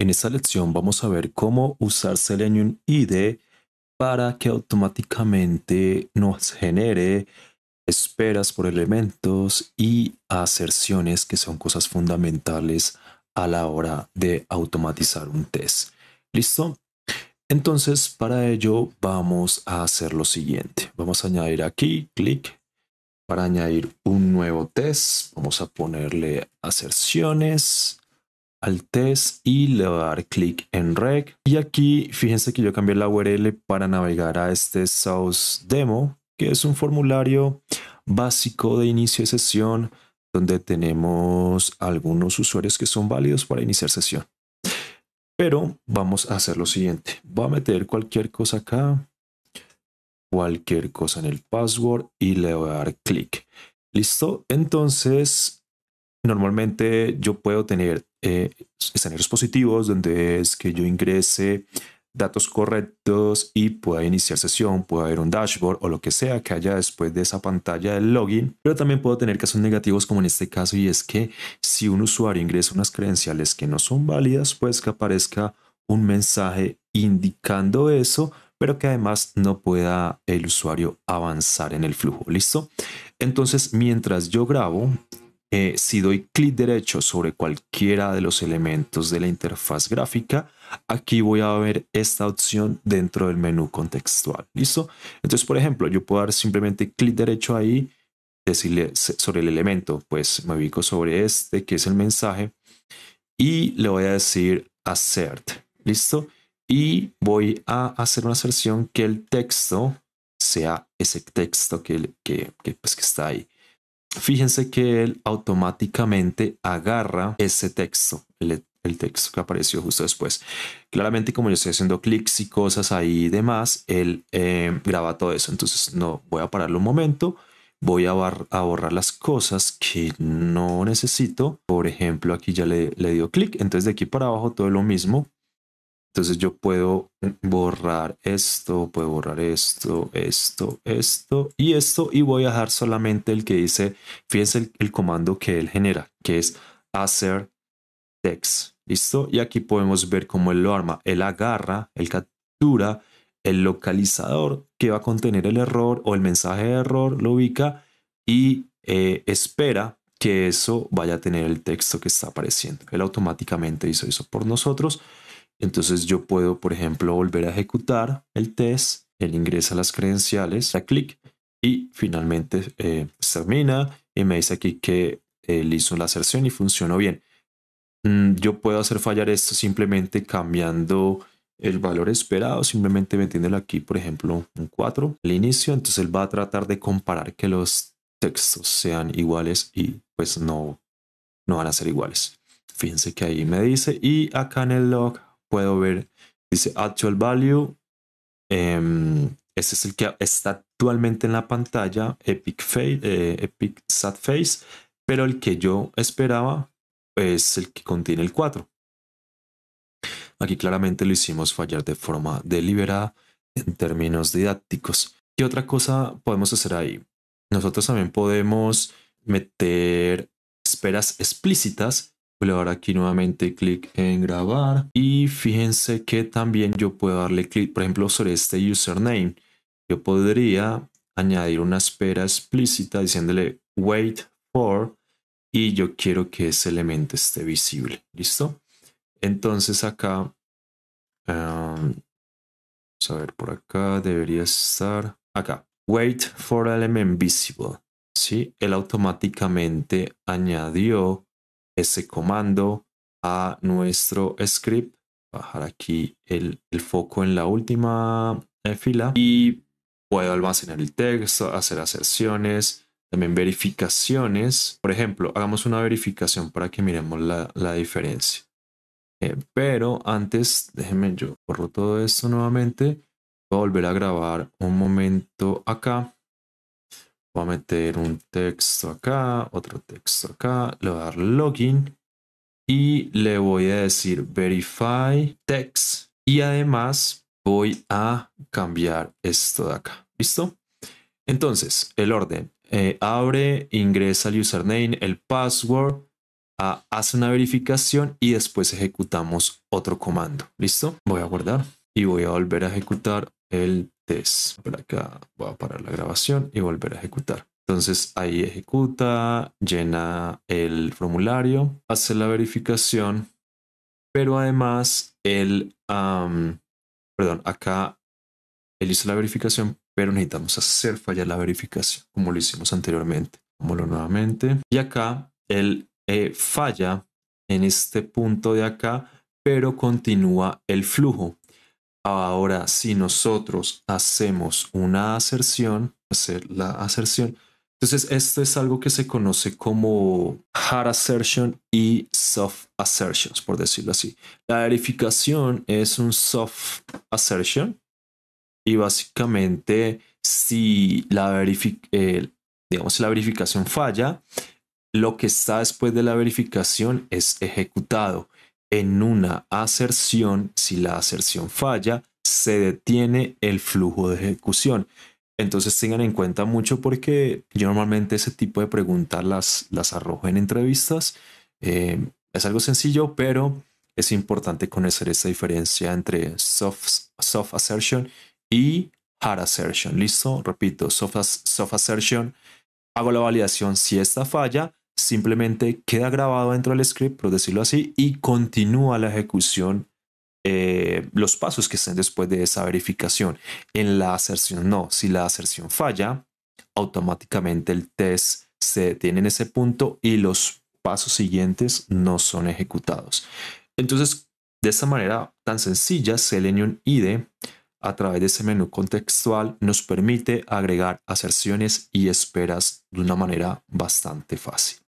En esta lección vamos a ver cómo usar Selenium IDE para que automáticamente nos genere esperas por elementos y aserciones que son cosas fundamentales a la hora de automatizar un test. ¿Listo? Entonces, para ello vamos a hacer lo siguiente. Vamos a añadir aquí, clic, para añadir un nuevo test. Vamos a ponerle aserciones al test y le voy a dar clic en Reg Y aquí fíjense que yo cambié la URL para navegar a este sauce Demo, que es un formulario básico de inicio de sesión donde tenemos algunos usuarios que son válidos para iniciar sesión. Pero vamos a hacer lo siguiente. va a meter cualquier cosa acá, cualquier cosa en el password y le voy a dar clic. Listo. Entonces, normalmente yo puedo tener eh, escenarios positivos donde es que yo ingrese datos correctos y pueda iniciar sesión, pueda haber un dashboard o lo que sea que haya después de esa pantalla del login, pero también puedo tener casos negativos como en este caso y es que si un usuario ingresa unas credenciales que no son válidas, pues que aparezca un mensaje indicando eso, pero que además no pueda el usuario avanzar en el flujo, ¿listo? Entonces, mientras yo grabo, eh, si doy clic derecho sobre cualquiera de los elementos de la interfaz gráfica, aquí voy a ver esta opción dentro del menú contextual. ¿Listo? Entonces, por ejemplo, yo puedo dar simplemente clic derecho ahí, decirle sobre el elemento, pues me ubico sobre este, que es el mensaje, y le voy a decir assert. ¿Listo? Y voy a hacer una aserción que el texto sea ese texto que, que, que, pues, que está ahí fíjense que él automáticamente agarra ese texto, el, texto que apareció justo después. Claramente, como yo estoy haciendo clics y cosas ahí y demás, él eh, graba todo eso. Entonces, no voy a pararlo un momento. Voy a, borrar las cosas que no necesito. Por ejemplo, aquí ya le, le dio clic. Entonces, de aquí para abajo todo lo mismo. Entonces yo puedo borrar esto, puedo borrar esto, esto, esto y esto y voy a dejar solamente el que dice, fíjense el, comando que él genera, que es hacer text. ¿Listo? Y aquí podemos ver cómo él lo arma. Él agarra, él captura el localizador que va a contener el error o el mensaje de error, lo ubica y eh, espera que eso vaya a tener el texto que está apareciendo. Él automáticamente hizo eso por nosotros. Entonces yo puedo, por ejemplo, volver a ejecutar el test, él ingresa las credenciales, da clic y finalmente eh, pues, termina y me dice aquí que él eh, hizo la aserción y funcionó bien. Mm, yo puedo hacer fallar esto simplemente cambiando el valor esperado, simplemente metiéndole aquí, por ejemplo, un 4 al inicio, entonces él va a tratar de comparar que los textos sean iguales y pues no, no van a ser iguales. Fíjense que ahí me dice y acá en el log puedo ver, dice actual value, eh, este es el que está actualmente en la pantalla, Epic, face eh, Epic Sad Face, pero el que yo esperaba es el que contiene el 4. Aquí claramente lo hicimos fallar de forma deliberada en términos didácticos. ¿Qué otra cosa podemos hacer ahí? Nosotros también podemos meter esperas explícitas voy a dar aquí nuevamente clic en grabar y fíjense que también yo puedo darle clic, por ejemplo, sobre este username. Yo podría añadir una espera explícita diciéndole wait for y yo quiero que ese elemento esté visible. ¿Listo? Entonces acá, em, vamos a ver por acá, debería estar acá. Wait for element visible. ¿sí? Él automáticamente añadió ese comando a nuestro script. Bajar aquí el, foco en la última eh, fila y puedo almacenar el texto, hacer aserciones, también verificaciones. Por ejemplo, hagamos una verificación para que miremos la, diferencia. Eh, pero antes, déjenme yo corro todo esto nuevamente. Voy a volver a grabar un momento acá Voy a meter un texto acá, otro texto acá, le voy a dar login y le voy a decir verify text y además voy a cambiar esto de acá. ¿Listo? Entonces, el orden. Eh, abre, ingresa el username, el password, hace una verificación y después ejecutamos otro comando. ¿Listo? Voy a guardar y voy a volver a ejecutar el por acá voy a parar la grabación y volver a ejecutar. Entonces ahí ejecuta, llena el formulario, hace la verificación, pero además él, perdón, acá él hizo la verificación, pero necesitamos hacer fallar la verificación, como lo hicimos anteriormente. Vámonos nuevamente. Y acá él eh, falla en este punto de acá, pero continúa el flujo. Ahora, si nosotros hacemos una aserción, hacer la aserción, entonces esto es algo que se conoce como hard assertion y soft assertions, por decirlo así. La verificación es un soft assertion y básicamente si la, eh, digamos, si la verificación falla, lo que está después de la verificación es ejecutado en una aserción, si la aserción falla, se detiene el flujo de ejecución. Entonces tengan en cuenta mucho porque yo normalmente ese tipo de preguntas las, las arrojo en entrevistas. Em, es algo sencillo, pero es importante conocer esa diferencia entre soft, soft assertion y hard assertion. Listo, repito, soft, soft assertion. Hago la validación si esta falla, simplemente queda grabado dentro del script, por decirlo así, y continúa la ejecución, eh, los pasos que estén después de esa verificación. En la aserción no, si la aserción falla, automáticamente el test se detiene en ese punto y los pasos siguientes no son ejecutados. Entonces, de esta manera tan sencilla, Selenium IDE a través de ese menú contextual nos permite agregar aserciones y esperas de una manera bastante fácil.